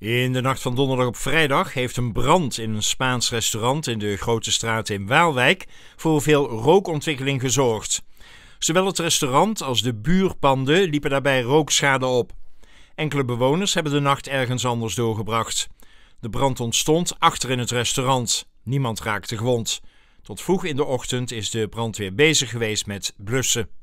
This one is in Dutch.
In de nacht van donderdag op vrijdag heeft een brand in een Spaans restaurant in de Grote Straat in Waalwijk voor veel rookontwikkeling gezorgd. Zowel het restaurant als de buurpanden liepen daarbij rookschade op. Enkele bewoners hebben de nacht ergens anders doorgebracht. De brand ontstond achter in het restaurant. Niemand raakte gewond. Tot vroeg in de ochtend is de brandweer bezig geweest met blussen.